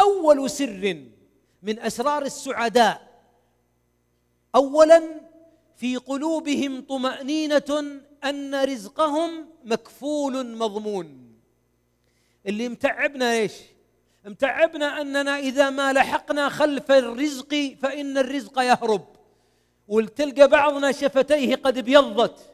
اول سر من اسرار السعداء اولا في قلوبهم طمانينه ان رزقهم مكفول مضمون اللي متعبنا ايش متعبنا اننا اذا ما لحقنا خلف الرزق فان الرزق يهرب وتلقى بعضنا شفتيه قد ابيضت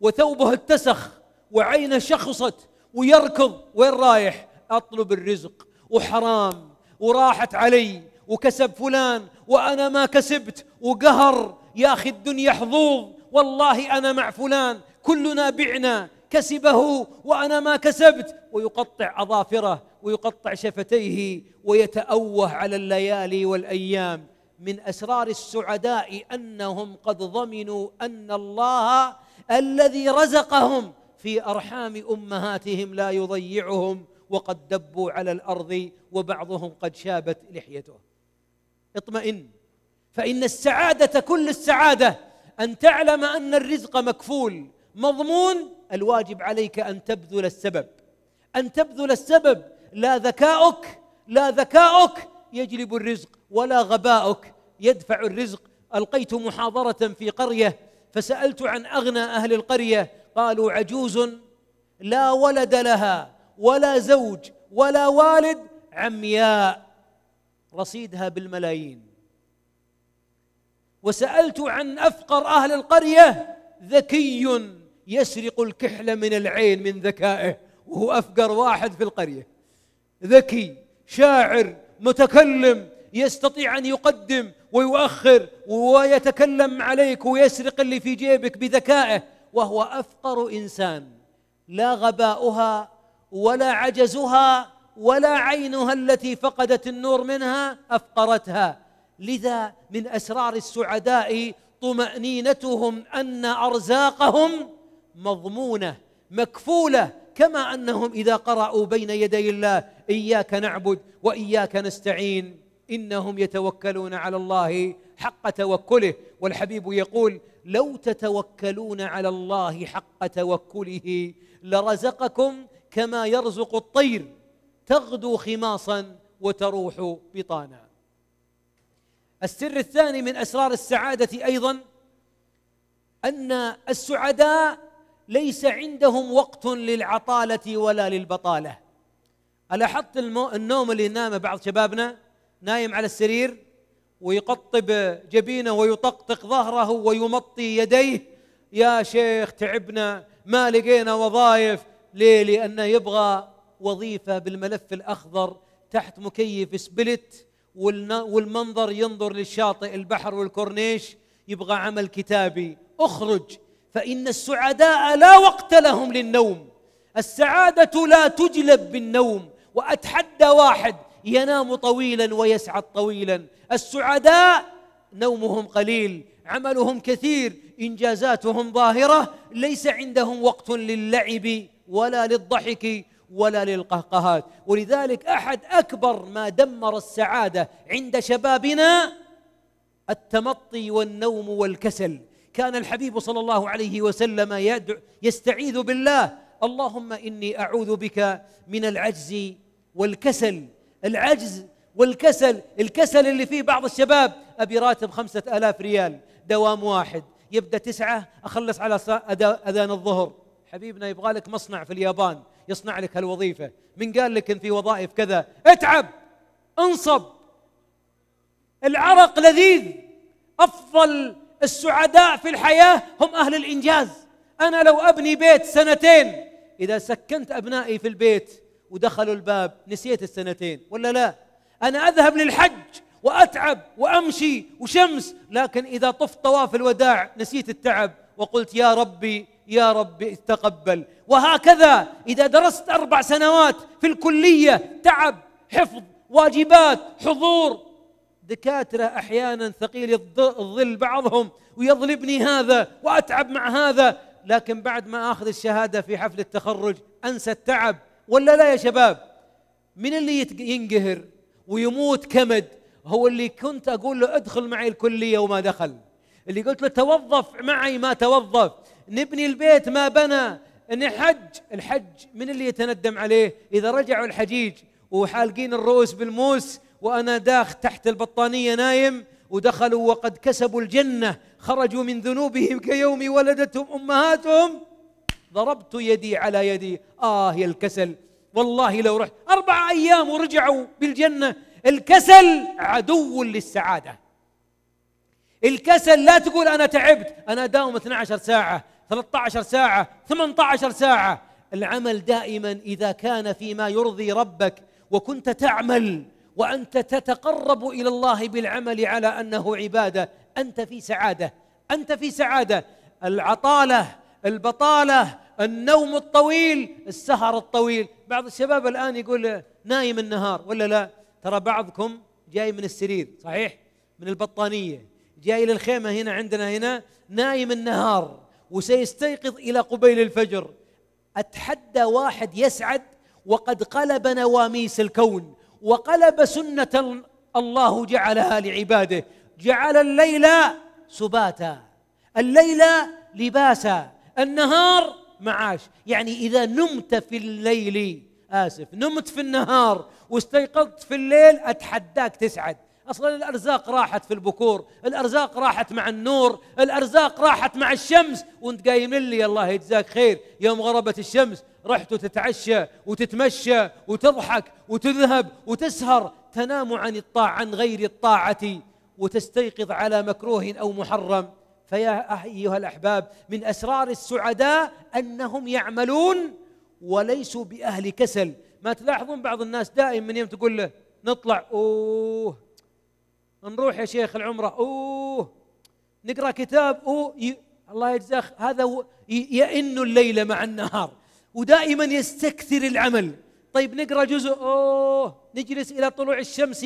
وثوبه اتسخ وعينه شخصت ويركض وين رايح اطلب الرزق وحرام وراحت علي وكسب فلان وأنا ما كسبت وقهر يا أخي الدنيا حظوظ والله أنا مع فلان كلنا بعنا كسبه وأنا ما كسبت ويقطع أظافره ويقطع شفتيه ويتأوه على الليالي والأيام من أسرار السعداء أنهم قد ضمنوا أن الله الذي رزقهم في أرحام أمهاتهم لا يضيعهم وقد دبوا على الارض وبعضهم قد شابت لحيته اطمئن فان السعاده كل السعاده ان تعلم ان الرزق مكفول مضمون الواجب عليك ان تبذل السبب ان تبذل السبب لا ذكاؤك لا ذكاؤك يجلب الرزق ولا غباؤك يدفع الرزق القيت محاضره في قريه فسالت عن اغنى اهل القريه قالوا عجوز لا ولد لها ولا زوج ولا والد عمياء رصيدها بالملايين وسالت عن افقر اهل القريه ذكي يسرق الكحل من العين من ذكائه وهو افقر واحد في القريه ذكي شاعر متكلم يستطيع ان يقدم ويؤخر ويتكلم عليك ويسرق اللي في جيبك بذكائه وهو افقر انسان لا غباؤها ولا عجزها ولا عينها التي فقدت النور منها افقرتها لذا من اسرار السعداء طمانينتهم ان ارزاقهم مضمونه مكفوله كما انهم اذا قرأوا بين يدي الله اياك نعبد واياك نستعين انهم يتوكلون على الله حق توكله والحبيب يقول لو تتوكلون على الله حق توكله لرزقكم كما يرزق الطير تغدو خماصا وتروح بطانا السر الثاني من اسرار السعاده ايضا ان السعداء ليس عندهم وقت للعطاله ولا للبطاله الاحظت النوم اللي نام بعض شبابنا نايم على السرير ويقطب جبينه ويطقطق ظهره ويمطي يديه يا شيخ تعبنا ما لقينا وظائف ليه؟ لأنه يبغى وظيفة بالملف الأخضر تحت مكيف سبلت والمنظر ينظر للشاطئ البحر والكورنيش يبغى عمل كتابي اخرج فإن السعداء لا وقت لهم للنوم السعادة لا تجلب بالنوم وأتحدى واحد ينام طويلا ويسعد طويلا السعداء نومهم قليل عملهم كثير انجازاتهم ظاهره ليس عندهم وقت للعب ولا للضحك ولا للقهقهات ولذلك احد اكبر ما دمر السعاده عند شبابنا التمطي والنوم والكسل كان الحبيب صلى الله عليه وسلم يدعو يستعيذ بالله اللهم اني اعوذ بك من العجز والكسل العجز والكسل الكسل اللي فيه بعض الشباب ابي راتب خمسة آلاف ريال دوام واحد يبدا تسعة اخلص على اذان الظهر حبيبنا يبغى لك مصنع في اليابان يصنع لك هالوظيفة من قال لك إن في وظائف كذا اتعب انصب العرق لذيذ أفضل السعداء في الحياة هم أهل الإنجاز أنا لو أبني بيت سنتين إذا سكنت أبنائي في البيت ودخلوا الباب نسيت السنتين ولا لا أنا أذهب للحج وأتعب وأمشي وشمس لكن إذا طفت طواف الوداع نسيت التعب وقلت يا ربي يا رب تقبل وهكذا إذا درست أربع سنوات في الكلية تعب حفظ واجبات حضور دكاترة أحيانا ثقيل الظل بعضهم ويظلمني هذا وأتعب مع هذا لكن بعد ما آخذ الشهادة في حفل التخرج أنسى التعب ولا لا يا شباب من اللي ينقهر ويموت كمد هو اللي كنت أقول له ادخل معي الكلية وما دخل اللي قلت له توظف معي ما توظف نبني البيت ما بنى نحج الحج من اللي يتندم عليه إذا رجعوا الحجيج وحالقين الرؤوس بالموس وأنا داخ تحت البطانية نايم ودخلوا وقد كسبوا الجنة خرجوا من ذنوبهم كيوم ولدتهم أمهاتهم ضربت يدي على يدي آه يا الكسل والله لو رحت أربع أيام ورجعوا بالجنة الكسل عدو للسعادة الكسل لا تقول أنا تعبت أنا داوم 12 ساعة 13 ساعة 18 ساعة العمل دائما إذا كان فيما يرضي ربك وكنت تعمل وأنت تتقرب إلى الله بالعمل على أنه عبادة أنت في سعادة أنت في سعادة العطالة البطالة النوم الطويل السهر الطويل بعض الشباب الآن يقول نايم النهار ولا لا ترى بعضكم جاي من السرير صحيح من البطانية جاي للخيمة هنا عندنا هنا نايم النهار وسيستيقظ الى قبيل الفجر اتحدى واحد يسعد وقد قلب نواميس الكون وقلب سنه الله جعلها لعباده جعل الليل سباتا الليل لباسا النهار معاش يعني اذا نمت في الليل اسف نمت في النهار واستيقظت في الليل اتحداك تسعد اصلا الارزاق راحت في البكور الارزاق راحت مع النور الارزاق راحت مع الشمس وانت قايم لي الله يجزاك خير يوم غربت الشمس رحت وتتعشى وتتمشى وتضحك وتذهب وتسهر تنام عن الطاعة عن غير الطاعة وتستيقظ على مكروه أو محرم فيا أيها الأحباب من أسرار السعداء أنهم يعملون وليسوا بأهل كسل ما تلاحظون بعض الناس دائما من يوم تقول له نطلع أوه نروح يا شيخ العمره اوه نقرا كتاب اوه الله يجزاه هذا يئن الليل مع النهار ودائما يستكثر العمل طيب نقرا جزء اوه نجلس الى طلوع الشمس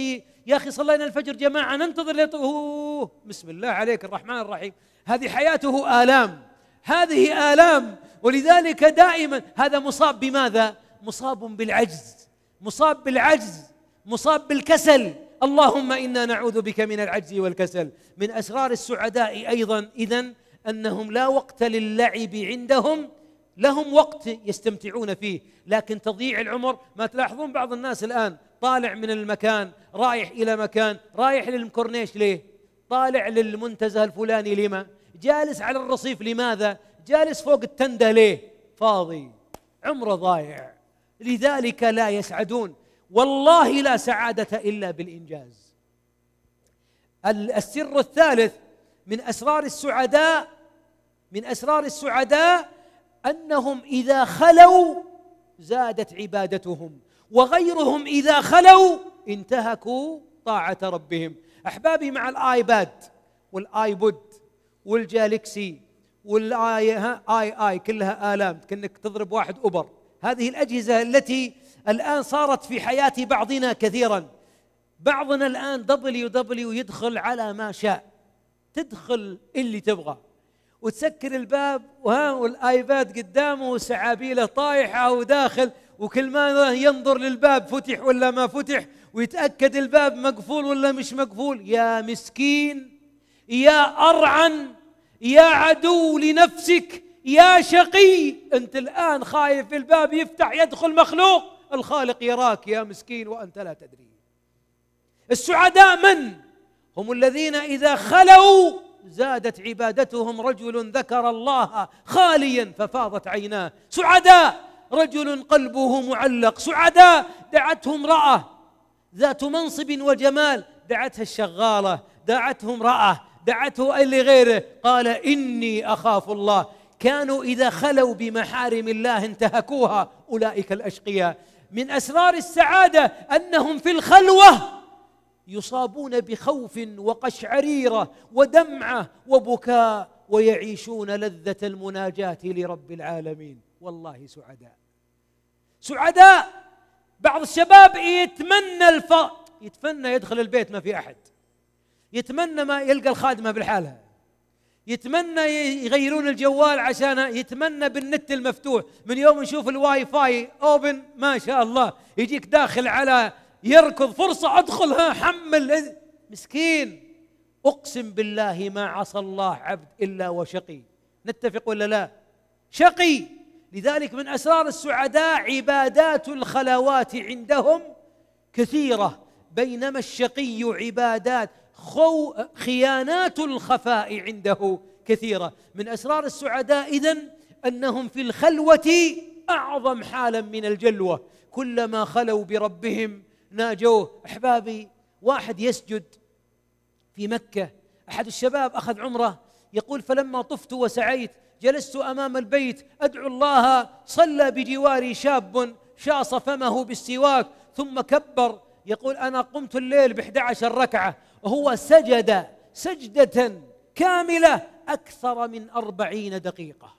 يا اخي صلينا الفجر جماعه ننتظر اوه بسم الله عليك الرحمن الرحيم هذه حياته الام هذه الام ولذلك دائما هذا مصاب بماذا؟ مصاب بالعجز مصاب بالعجز مصاب بالكسل اللهم انا نعوذ بك من العجز والكسل من اسرار السعداء ايضا اذا انهم لا وقت للعب عندهم لهم وقت يستمتعون فيه لكن تضييع العمر ما تلاحظون بعض الناس الان طالع من المكان رايح الى مكان رايح للمكورنيش ليه طالع للمنتزه الفلاني لما جالس على الرصيف لماذا جالس فوق التنده ليه فاضي عمره ضايع لذلك لا يسعدون والله لا سعاده الا بالانجاز السر الثالث من اسرار السعداء من اسرار السعداء انهم اذا خلوا زادت عبادتهم وغيرهم اذا خلوا انتهكوا طاعه ربهم احبابي مع الايباد والايبود والجالكسي والاي اي اي كلها الام كانك تضرب واحد اوبر هذه الاجهزه التي الآن صارت في حياة بعضنا كثيرا بعضنا الآن دبليو دبليو يدخل على ما شاء تدخل اللي تبغى وتسكر الباب وها والايباد قدامه وسعابيله طايحه وداخل وكل ما ينظر للباب فتح ولا ما فتح ويتاكد الباب مقفول ولا مش مقفول يا مسكين يا ارعن يا عدو لنفسك يا شقي انت الان خايف الباب يفتح يدخل مخلوق الخالق يراك يا مسكين وأنت لا تدري السعداء من؟ هم الذين إذا خلوا زادت عبادتهم رجل ذكر الله خاليا ففاضت عيناه سعداء رجل قلبه معلق سعداء دعته امرأة ذات منصب وجمال دعتها الشغالة دعته امرأة دعته اي لغيره قال إني أخاف الله كانوا إذا خلوا بمحارم الله انتهكوها أولئك الأشقياء من اسرار السعاده انهم في الخلوه يصابون بخوف وقشعريره ودمعه وبكاء ويعيشون لذه المناجاه لرب العالمين والله سعداء سعداء بعض الشباب يتمنى الف يتمنى يدخل البيت ما في احد يتمنى ما يلقى الخادمه بالحاله يتمنى يغيرون الجوال عشان يتمنى بالنت المفتوح من يوم نشوف الواي فاي اوبن ما شاء الله يجيك داخل على يركض فرصة أدخل ها حمل مسكين أقسم بالله ما عصى الله عبد إلا وشقي نتفق ولا لا شقي لذلك من أسرار السعداء عبادات الخلوات عندهم كثيرة بينما الشقي عبادات خو خيانات الخفاء عنده كثيرة من أسرار السعداء إذا أنهم في الخلوة أعظم حالا من الجلوة كلما خلوا بربهم ناجوه أحبابي واحد يسجد في مكة أحد الشباب أخذ عمره يقول فلما طفت وسعيت جلست امام البيت ادعو الله صلى بجواري شاب شاص فمه بالسواك ثم كبر يقول انا قمت الليل ب 11 ركعه وهو سجد سجدة كاملة أكثر من أربعين دقيقة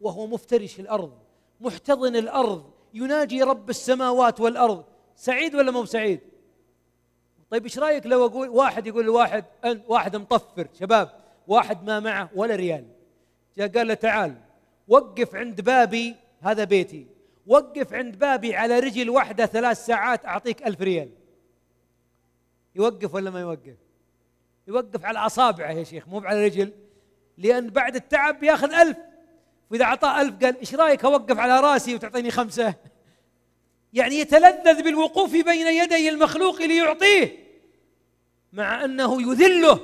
وهو مفترش الأرض محتضن الأرض يناجي رب السماوات والأرض سعيد ولا مو سعيد طيب ايش رايك لو اقول واحد يقول لواحد أن واحد مطفر شباب واحد ما معه ولا ريال جاء قال له تعال وقف عند بابي هذا بيتي وقف عند بابي على رجل واحدة ثلاث ساعات أعطيك ألف ريال يوقف ولا ما يوقف يوقف على أصابعه يا شيخ مو على رجل لأن بعد التعب ياخذ ألف وإذا أعطاه ألف قال إيش رأيك أوقف على راسي وتعطيني خمسة يعني يتلذذ بالوقوف بين يدي المخلوق ليعطيه مع أنه يذله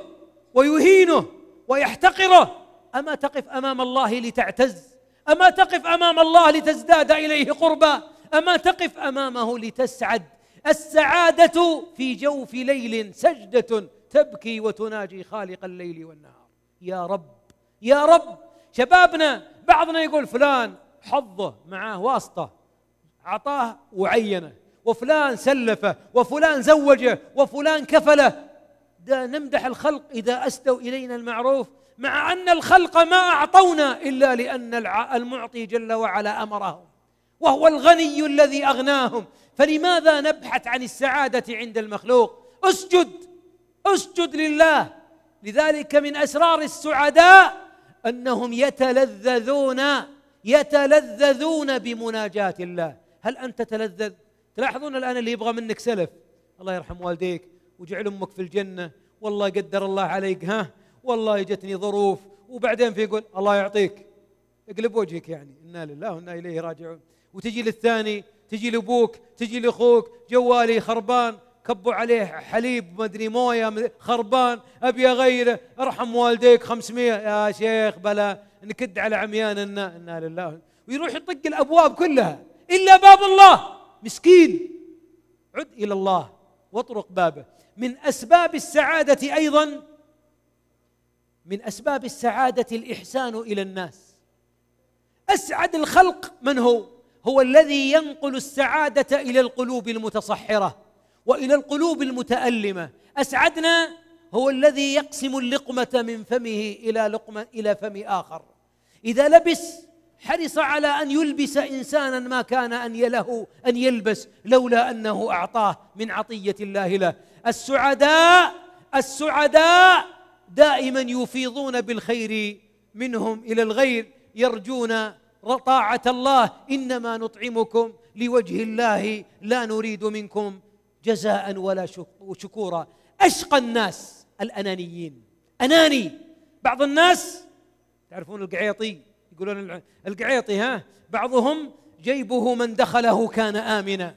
ويهينه ويحتقره أما تقف أمام الله لتعتز أما تقف أمام الله لتزداد إليه قربا أما تقف أمامه لتسعد السعادة في جوف ليل سجدة تبكي وتناجي خالق الليل والنهار يا رب يا رب شبابنا بعضنا يقول فلان حظه معاه واسطة عطاه وعينه وفلان سلفه وفلان زوجه وفلان كفله ده نمدح الخلق إذا أسدوا إلينا المعروف مع أن الخلق ما أعطونا إلا لأن المعطي جل وعلا أمرهم وهو الغني الذي اغناهم فلماذا نبحث عن السعاده عند المخلوق اسجد اسجد لله لذلك من اسرار السعداء انهم يتلذذون يتلذذون بمناجاه الله هل انت تلذذ تلاحظون الان اللي يبغى منك سلف الله يرحم والديك وجعل امك في الجنه والله قدر الله عليك ها والله جتني ظروف وبعدين في يقول الله يعطيك اقلب وجهك يعني انا لله وانا اليه راجعون وتجي للثاني تجي لابوك تجي لاخوك جوالي خربان كبوا عليه حليب مدري مويه خربان ابي اغيره ارحم والديك 500 يا شيخ بلا نكد على عمياننا انا لله ويروح يطق الابواب كلها الا باب الله مسكين عد الى الله واطرق بابه من اسباب السعاده ايضا من اسباب السعاده الاحسان الى الناس اسعد الخلق من هو هو الذي ينقل السعاده الى القلوب المتصحره والى القلوب المتالمه اسعدنا هو الذي يقسم اللقمه من فمه الى لقمه الى فم اخر اذا لبس حرص على ان يلبس انسانا ما كان ان له ان يلبس لولا انه اعطاه من عطيه الله له السعداء السعداء دائما يفيضون بالخير منهم الى الغير يرجون طاعه الله انما نطعمكم لوجه الله لا نريد منكم جزاء ولا شكورا اشقى الناس الانانيين اناني بعض الناس تعرفون القعيطي يقولون القعيطي ها بعضهم جيبه من دخله كان امنا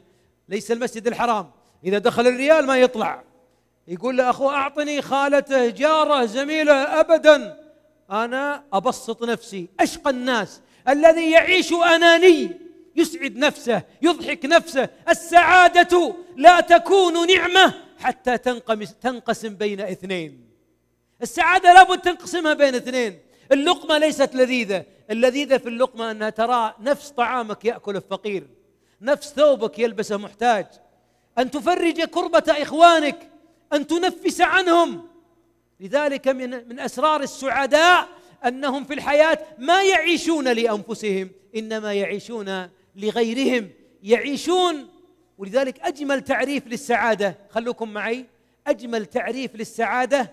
ليس المسجد الحرام اذا دخل الريال ما يطلع يقول له اخوه اعطني خالته جاره زميله ابدا انا ابسط نفسي اشقى الناس الذي يعيش اناني يسعد نفسه يضحك نفسه السعاده لا تكون نعمه حتى تنقسم بين اثنين السعاده لابد تنقسمها بين اثنين اللقمه ليست لذيذه اللذيذه في اللقمه انها ترى نفس طعامك ياكله الفقير نفس ثوبك يلبسه محتاج ان تفرج كربه اخوانك ان تنفس عنهم لذلك من من اسرار السعداء انهم في الحياه ما يعيشون لانفسهم انما يعيشون لغيرهم يعيشون ولذلك اجمل تعريف للسعاده خلوكم معي اجمل تعريف للسعاده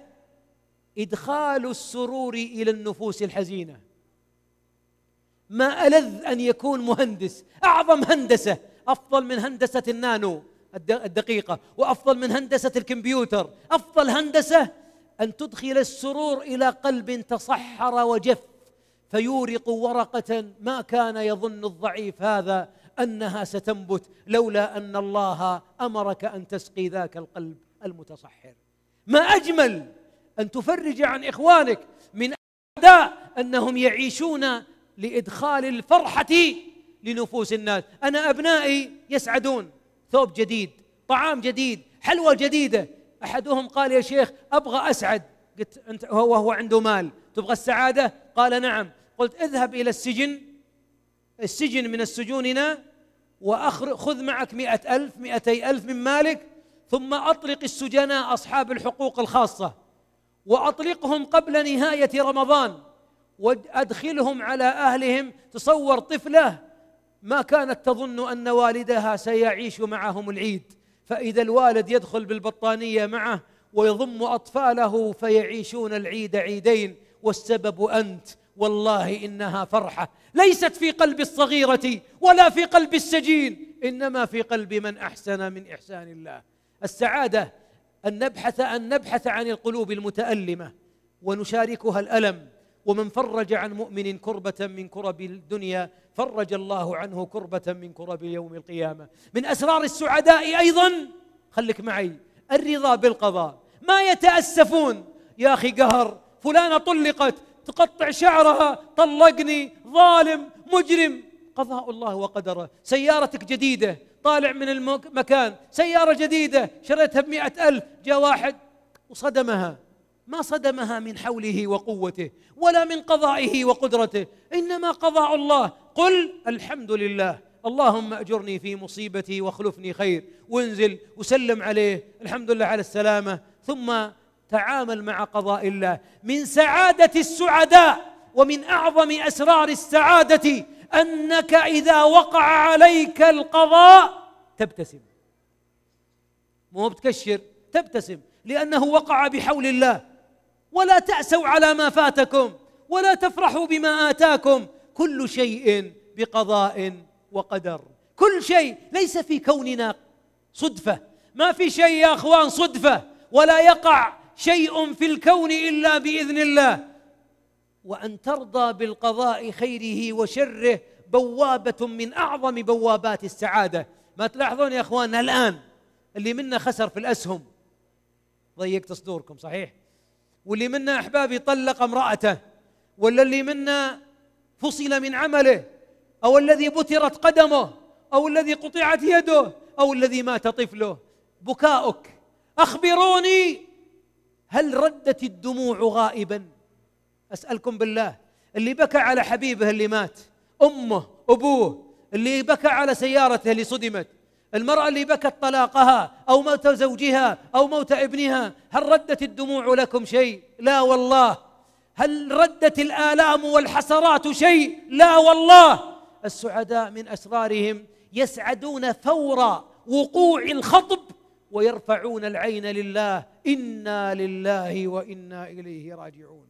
ادخال السرور الى النفوس الحزينه ما الذ ان يكون مهندس اعظم هندسه افضل من هندسه النانو الدقيقه وافضل من هندسه الكمبيوتر افضل هندسه ان تدخل السرور الى قلب تصحر وجف فيورق ورقه ما كان يظن الضعيف هذا انها ستنبت لولا ان الله امرك ان تسقي ذاك القلب المتصحر ما اجمل ان تفرج عن اخوانك من اعداء انهم يعيشون لادخال الفرحه لنفوس الناس انا ابنائي يسعدون ثوب جديد طعام جديد حلوى جديده احدهم قال يا شيخ ابغى اسعد قلت انت هو وهو عنده مال تبغى السعاده قال نعم قلت اذهب الى السجن السجن من السجوننا وخذ معك مئة ألف مئتي ألف من مالك ثم أطلق السجناء أصحاب الحقوق الخاصة وأطلقهم قبل نهاية رمضان وأدخلهم على أهلهم تصور طفلة ما كانت تظن أن والدها سيعيش معهم العيد فإذا الوالد يدخل بالبطانية معه ويضم أطفاله فيعيشون العيد عيدين والسبب أنت والله إنها فرحة ليست في قلب الصغيرة ولا في قلب السجين إنما في قلب من أحسن من إحسان الله السعادة أن نبحث أن نبحث عن القلوب المتألمة ونشاركها الألم ومن فرج عن مؤمن كربة من كرب الدنيا فرج الله عنه كربة من كرب يوم القيامة من أسرار السعداء أيضا خليك معي الرضا بالقضاء ما يتأسفون يا أخي قهر فلانة طلقت تقطع شعرها طلقني ظالم مجرم قضاء الله وقدره سيارتك جديدة طالع من المكان سيارة جديدة شريتها بمئة ألف جاء واحد وصدمها ما صدمها من حوله وقوته ولا من قضائه وقدرته انما قضاء الله قل الحمد لله اللهم اجرني في مصيبتي واخلفني خير وانزل وسلم عليه الحمد لله على السلامه ثم تعامل مع قضاء الله من سعاده السعداء ومن اعظم اسرار السعاده انك اذا وقع عليك القضاء تبتسم مو بتكشر تبتسم لانه وقع بحول الله ولا تأسوا على ما فاتكم ولا تفرحوا بما آتاكم كل شيء بقضاء وقدر كل شيء ليس في كوننا صدفة ما في شيء يا أخوان صدفة ولا يقع شيء في الكون إلا بإذن الله وأن ترضى بالقضاء خيره وشره بوابة من أعظم بوابات السعادة ما تلاحظون يا أخواننا الآن اللي منا خسر في الأسهم ضيقت صدوركم صحيح واللي منا احبابي طلق امراته ولا اللي منا فصل من عمله او الذي بترت قدمه او الذي قطعت يده او الذي مات طفله بكاؤك اخبروني هل ردت الدموع غائبا اسالكم بالله اللي بكى على حبيبه اللي مات امه ابوه اللي بكى على سيارته اللي صدمت المرأة اللي بكت طلاقها أو موت زوجها أو موت ابنها هل ردت الدموع لكم شيء؟ لا والله هل ردت الآلام والحسرات شيء؟ لا والله السعداء من أسرارهم يسعدون فور وقوع الخطب ويرفعون العين لله إنا لله وإنا إليه راجعون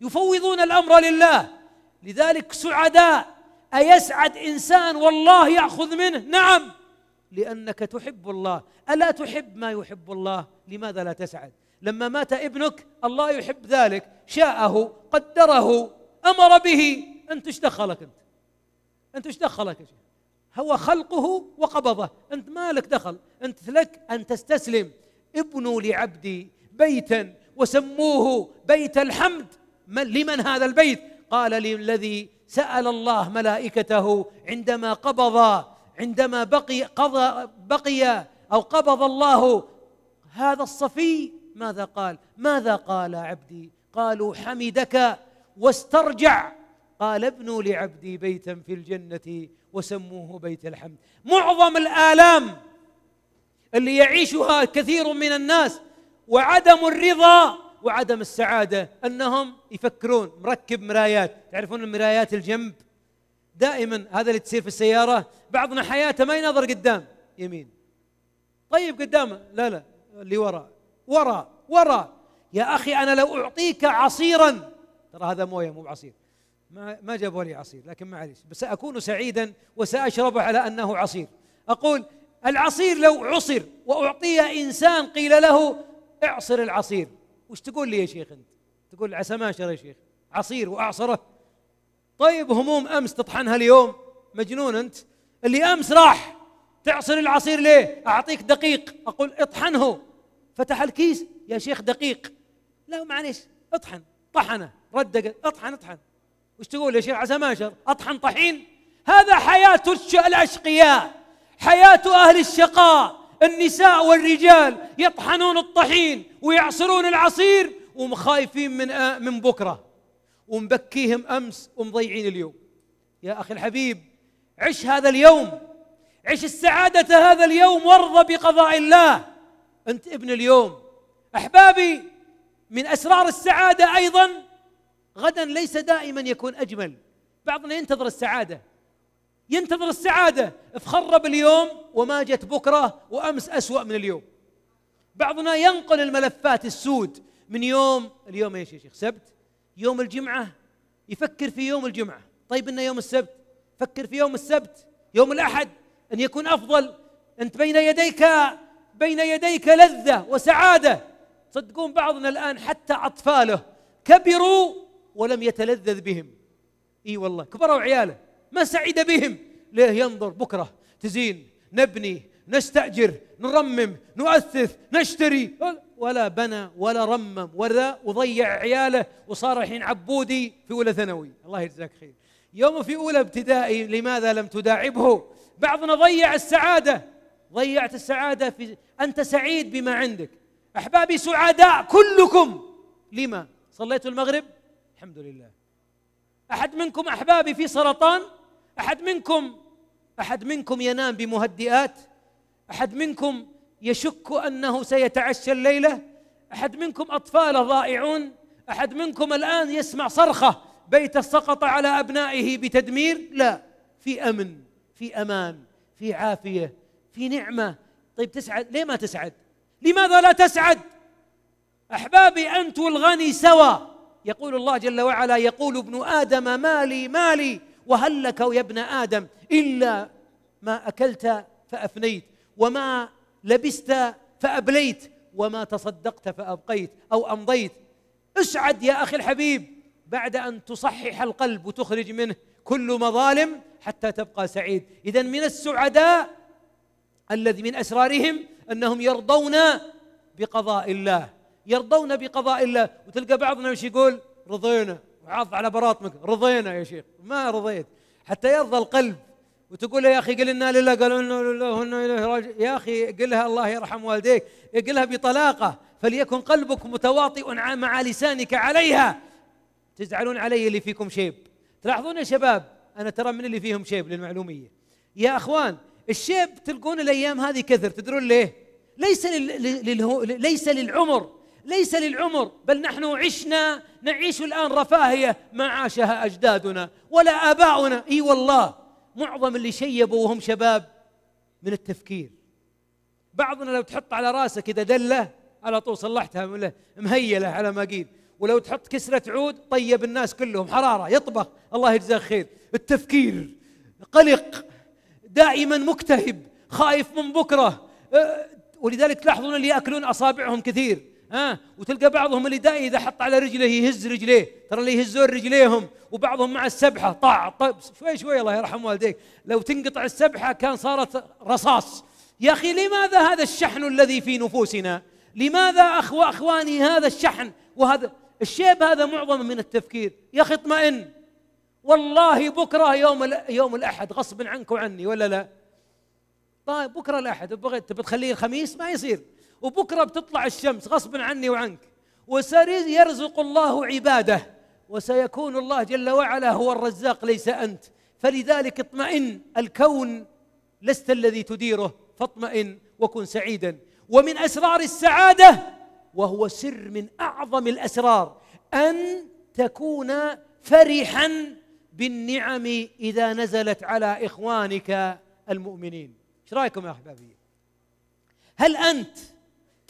يفوضون الأمر لله لذلك سعداء أيسعد إنسان والله يأخذ منه؟ نعم لأنك تحب الله ألا تحب ما يحب الله لماذا لا تسعد لما مات ابنك الله يحب ذلك شاءه قدره أمر به أنت ايش دخلك أنت أنت ايش دخلك هو خلقه وقبضه أنت مالك دخل أنت لك أن تستسلم ابنوا لعبدي بيتا وسموه بيت الحمد من لمن هذا البيت قال للذي سأل الله ملائكته عندما قبض عندما بقي قضى بقي او قبض الله هذا الصفي ماذا قال؟ ماذا قال عبدي؟ قالوا حمدك واسترجع قال ابنوا لعبدي بيتا في الجنه وسموه بيت الحمد. معظم الالام اللي يعيشها كثير من الناس وعدم الرضا وعدم السعاده انهم يفكرون مركب مرايات، تعرفون المرايات الجنب؟ دائما هذا اللي تصير في السياره بعضنا حياته ما ينظر قدام يمين طيب قدامه لا لا اللي وراء وراء وراء يا اخي انا لو اعطيك عصيرا ترى هذا مويه مو بعصير ما ما جابوا لي عصير لكن معليش بس اكون سعيدا وساشربه على انه عصير اقول العصير لو عصر واعطي انسان قيل له اعصر العصير وش تقول لي يا شيخ انت تقول عسى ما يا شيخ عصير واعصره طيب هموم امس تطحنها اليوم مجنون انت اللي امس راح تعصر العصير ليه اعطيك دقيق اقول اطحنه فتح الكيس يا شيخ دقيق لا معليش اطحن طحنه رد اطحن اطحن وش تقول يا شيخ عسى ماشر اطحن طحين هذا حياه الاشقياء حياه اهل الشقاء النساء والرجال يطحنون الطحين ويعصرون العصير ومخايفين من آه، من بكره ومبكيهم امس ومضيعين اليوم يا اخي الحبيب عش هذا اليوم عش السعاده هذا اليوم وارضى بقضاء الله انت ابن اليوم احبابي من اسرار السعاده ايضا غدا ليس دائما يكون اجمل بعضنا ينتظر السعاده ينتظر السعاده فخرب اليوم وما جت بكره وامس اسوا من اليوم بعضنا ينقل الملفات السود من يوم اليوم ايش يا شيخ سبت يوم الجمعة يفكر في يوم الجمعة طيب إنه يوم السبت فكر في يوم السبت يوم الأحد أن يكون أفضل أنت بين يديك بين يديك لذة وسعادة صدقون بعضنا الآن حتى أطفاله كبروا ولم يتلذذ بهم اي والله كبروا عياله ما سعد بهم ليه ينظر بكره تزين نبني نستاجر نرمم نؤثث نشتري ولا بنى ولا رمم ولا وضيع عياله وصار الحين عبودي في أولى ثانوي الله يجزاك خير يوم في أولى ابتدائي لماذا لم تداعبه بعضنا ضيع السعادة ضيعت السعادة في أنت سعيد بما عندك أحبابي سعداء كلكم لما صليتوا المغرب الحمد لله أحد منكم أحبابي في سرطان أحد منكم أحد منكم ينام بمهدئات أحد منكم يشك انه سيتعشى الليله احد منكم اطفال ضائعون احد منكم الان يسمع صرخه بيته سقط على ابنائه بتدمير لا في امن في امان في عافيه في نعمه طيب تسعد ليه ما تسعد لماذا لا تسعد احبابي انت والغني سوا يقول الله جل وعلا يقول ابن ادم مالي مالي وهل لك يا ابن ادم الا ما اكلت فافنيت وما لبست فأبليت وما تصدقت فأبقيت أو أمضيت اسعد يا أخي الحبيب بعد أن تصحح القلب وتخرج منه كل مظالم حتى تبقى سعيد إذا من السعداء الذي من أسرارهم أنهم يرضون بقضاء الله يرضون بقضاء الله وتلقى بعضنا وش يقول رضينا وعض على براطمك رضينا يا شيخ ما رضيت حتى يرضى القلب وتقول يا اخي قل انا لله قالوا انا لله وانا اليه راجع يا اخي قلها الله يرحم والديك قلها بطلاقه فليكن قلبك متواطئ مع لسانك عليها تزعلون علي اللي فيكم شيب تلاحظون يا شباب انا ترى من اللي فيهم شيب للمعلوميه يا اخوان الشيب تلقون الايام هذه كثر تدرون ليه ليس لل... ليس للعمر ليس للعمر بل نحن عشنا نعيش الان رفاهيه ما عاشها اجدادنا ولا اباؤنا اي والله معظم اللي شيبوا وهم شباب من التفكير بعضنا لو تحط على راسه كذا دله على طول صلحتها مهيله على ما قيل ولو تحط كسرة عود طيب الناس كلهم حرارة يطبخ الله يجزاه خير التفكير قلق دائما مكتهب خايف من بكرة أه، ولذلك تلاحظون اللي يأكلون أصابعهم كثير ها آه وتلقى بعضهم اللي دائي اذا حط على رجله يهز رجليه ترى اللي يهزون رجليهم وبعضهم مع السبحه طاع طيب شوي شوي الله يرحم والديك لو تنقطع السبحه كان صارت رصاص يا اخي لماذا هذا الشحن الذي في نفوسنا لماذا اخو اخواني هذا الشحن وهذا الشيب هذا معظم من التفكير يا اخي اطمئن والله بكره يوم يوم الاحد غصب عنك وعني ولا لا؟ طيب بكره الاحد بغيت تبي تخليه الخميس ما يصير وبكره بتطلع الشمس غصبا عني وعنك وسيرزق الله عباده وسيكون الله جل وعلا هو الرزاق ليس انت فلذلك اطمئن الكون لست الذي تديره فاطمئن وكن سعيدا ومن اسرار السعاده وهو سر من اعظم الاسرار ان تكون فرحا بالنعم اذا نزلت على اخوانك المؤمنين ايش رايكم يا احبابي هل انت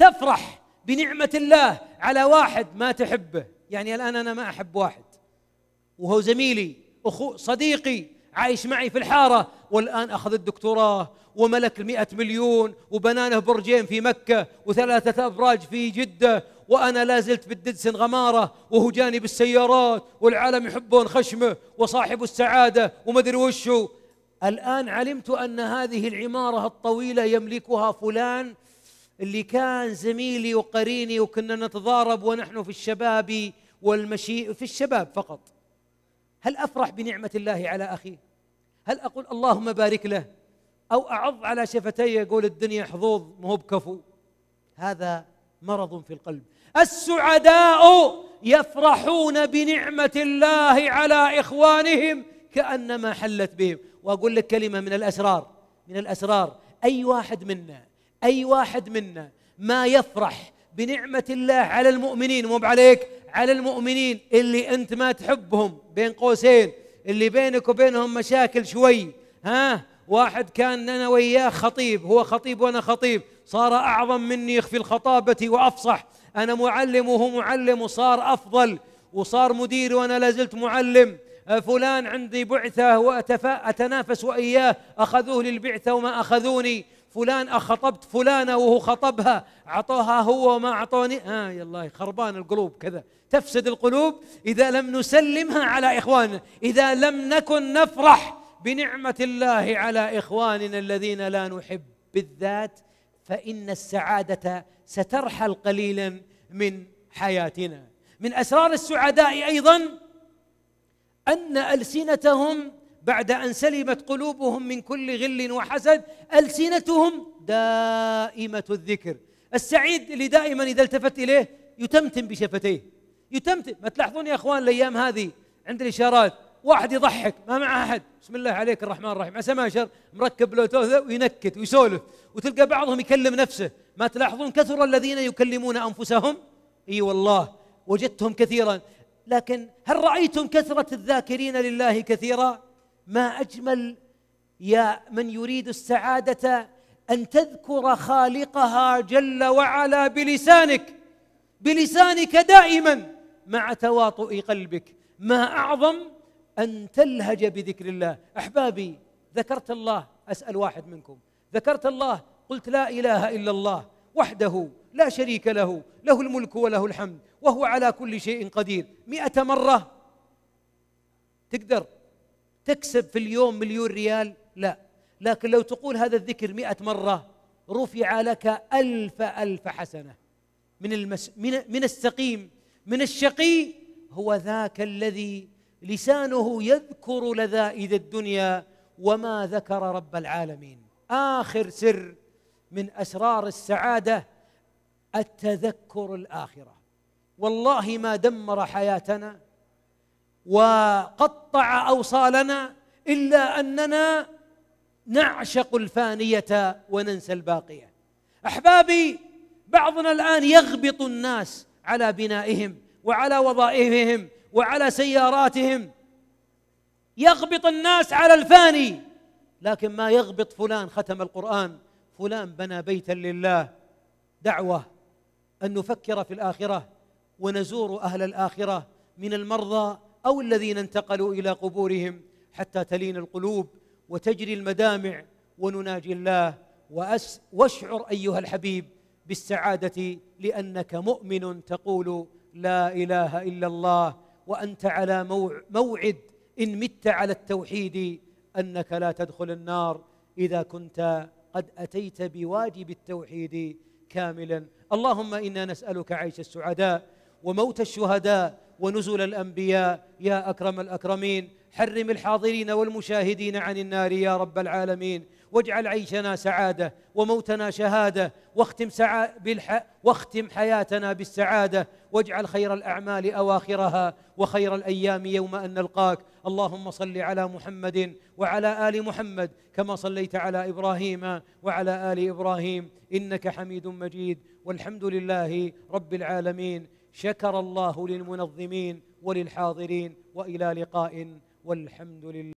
تفرح بنعمة الله على واحد ما تحبه يعني الآن أنا ما أحب واحد وهو زميلي أخو صديقي عايش معي في الحارة والآن أخذ الدكتوراه وملك المئة مليون وبنانه برجين في مكة وثلاثة أبراج في جدة وأنا لا زلت بالددسن غمارة وهو جاني بالسيارات والعالم يحبون خشمه وصاحب السعادة ومدري وشه الآن علمت أن هذه العمارة الطويلة يملكها فلان اللي كان زميلي وقريني وكنا نتضارب ونحن في الشباب والمشي في الشباب فقط هل افرح بنعمه الله على اخي هل اقول اللهم بارك له او اعض على شفتي اقول الدنيا حظوظ مو بكفو هذا مرض في القلب السعداء يفرحون بنعمه الله على اخوانهم كانما حلت بهم واقول لك كلمه من الاسرار من الاسرار اي واحد منا أي واحد منا ما يفرح بنعمة الله على المؤمنين مو عليك على المؤمنين اللي أنت ما تحبهم بين قوسين اللي بينك وبينهم مشاكل شوي ها واحد كان أنا وياه خطيب هو خطيب وأنا خطيب صار أعظم مني في الخطابة وأفصح أنا معلم وهو معلم وصار أفضل وصار مدير وأنا لازلت معلم أه، فلان عندي بعثة وأتنافس وإياه أخذوه للبعثة وما أخذوني فلان أخطبت فلانة وهو خطبها أعطوها هو وما أعطوني آه يا الله خربان القلوب كذا تفسد القلوب إذا لم نسلمها على إخواننا إذا لم نكن نفرح بنعمة الله على إخواننا الذين لا نحب بالذات فإن السعادة سترحل قليلا من حياتنا من أسرار السعداء أيضا أن ألسنتهم بعد ان سلمت قلوبهم من كل غل وحسد السنتهم دائمه الذكر السعيد اللي دائما اذا التفت اليه يتمتم بشفتيه يتمتم ما تلاحظون يا اخوان الايام هذه عند الاشارات واحد يضحك ما معه احد بسم الله عليك الرحمن الرحيم عسى ما شر مركب بلوتوث وينكت ويسولف وتلقى بعضهم يكلم نفسه ما تلاحظون كثر الذين يكلمون انفسهم اي والله وجدتهم كثيرا لكن هل رايتم كثره الذاكرين لله كثيرا ما اجمل يا من يريد السعاده ان تذكر خالقها جل وعلا بلسانك بلسانك دائما مع تواطؤ قلبك ما اعظم ان تلهج بذكر الله احبابي ذكرت الله اسال واحد منكم ذكرت الله قلت لا اله الا الله وحده لا شريك له له الملك وله الحمد وهو على كل شيء قدير مئة مرة تقدر تكسب في اليوم مليون ريال لا لكن لو تقول هذا الذكر مئة مرة رفع لك ألف ألف حسنة من, المس من, من السقيم من الشقي هو ذاك الذي لسانه يذكر لذائذ الدنيا وما ذكر رب العالمين آخر سر من أسرار السعادة التذكر الآخرة والله ما دمر حياتنا وقطع اوصالنا الا اننا نعشق الفانيه وننسى الباقيه احبابي بعضنا الان يغبط الناس على بنائهم وعلى وظائفهم وعلى سياراتهم يغبط الناس على الفاني لكن ما يغبط فلان ختم القران فلان بنى بيتا لله دعوه ان نفكر في الاخره ونزور اهل الاخره من المرضى او الذين انتقلوا الى قبورهم حتى تلين القلوب وتجري المدامع ونناجي الله وأس واشعر ايها الحبيب بالسعاده لانك مؤمن تقول لا اله الا الله وانت على موعد ان مت على التوحيد انك لا تدخل النار اذا كنت قد اتيت بواجب التوحيد كاملا اللهم انا نسالك عيش السعداء وموت الشهداء ونزل الأنبياء يا أكرم الأكرمين حرم الحاضرين والمشاهدين عن النار يا رب العالمين واجعل عيشنا سعادة وموتنا شهادة واختم, سعا بالح... واختم حياتنا بالسعادة واجعل خير الأعمال أواخرها وخير الأيام يوم أن نلقاك اللهم صل على محمد وعلى آل محمد كما صليت على إبراهيم وعلى آل إبراهيم إنك حميد مجيد والحمد لله رب العالمين شكر الله للمنظمين وللحاضرين والى لقاء والحمد لله